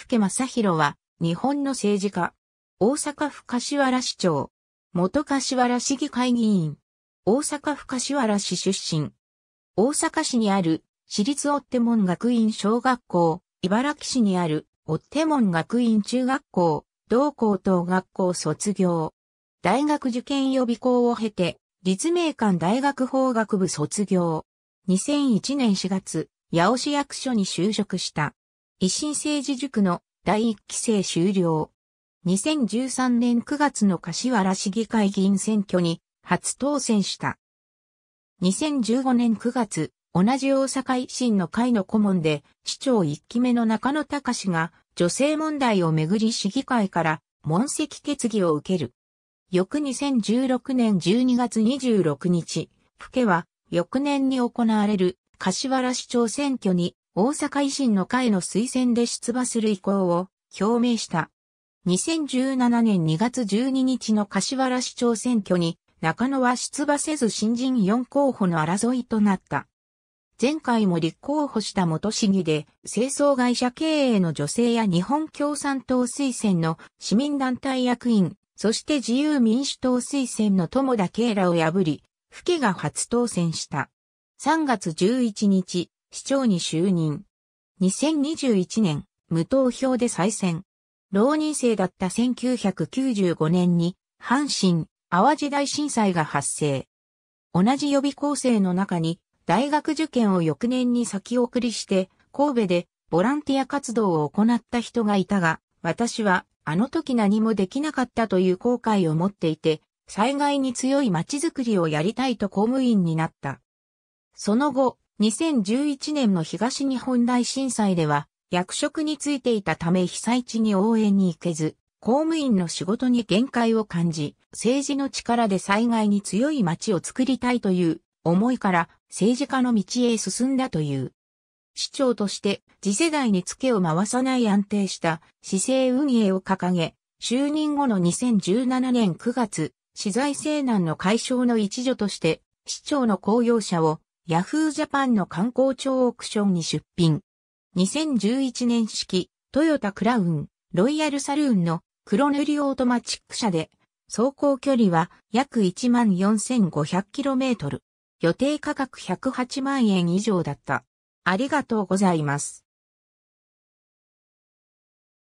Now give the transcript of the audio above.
福正宏は、日本の政治家。大阪府柏原市長。元柏原市議会議員。大阪府柏原市出身。大阪市にある、市立追手門学院小学校、茨城市にある、追手門学院中学校、同校等学校卒業。大学受験予備校を経て、立命館大学法学部卒業。2001年4月、八尾市役所に就職した。維新政治塾の第1期生終了。2013年9月の柏原市議会議員選挙に初当選した。2015年9月、同じ大阪維新の会の顧問で、市長1期目の中野隆が、女性問題をめぐり市議会から、問責決議を受ける。翌2016年12月26日、府家は、翌年に行われる柏原市長選挙に大阪維新の会の推薦で出馬する意向を表明した。2017年2月12日の柏原市長選挙に中野は出馬せず新人4候補の争いとなった。前回も立候補した元市議で、清掃会社経営の女性や日本共産党推薦の市民団体役員、そして自由民主党推薦の友田慶らを破り、府家が初当選した。3月11日、市長に就任。2021年、無投票で再選。浪人生だった1995年に、阪神、淡路大震災が発生。同じ予備校生の中に、大学受験を翌年に先送りして、神戸でボランティア活動を行った人がいたが、私はあの時何もできなかったという後悔を持っていて、災害に強い街づくりをやりたいと公務員になった。その後、2011年の東日本大震災では、役職についていたため被災地に応援に行けず、公務員の仕事に限界を感じ、政治の力で災害に強い街を作りたいという思いから政治家の道へ進んだという。市長として次世代につけを回さない安定した市政運営を掲げ、就任後の2017年9月、資材西難の解消の一助として市長の公用車をヤフージャパンの観光庁オークションに出品。2011年式、トヨタクラウン、ロイヤルサルーンの黒塗りオートマチック車で、走行距離は約 14,500km。予定価格108万円以上だった。ありがとうございます。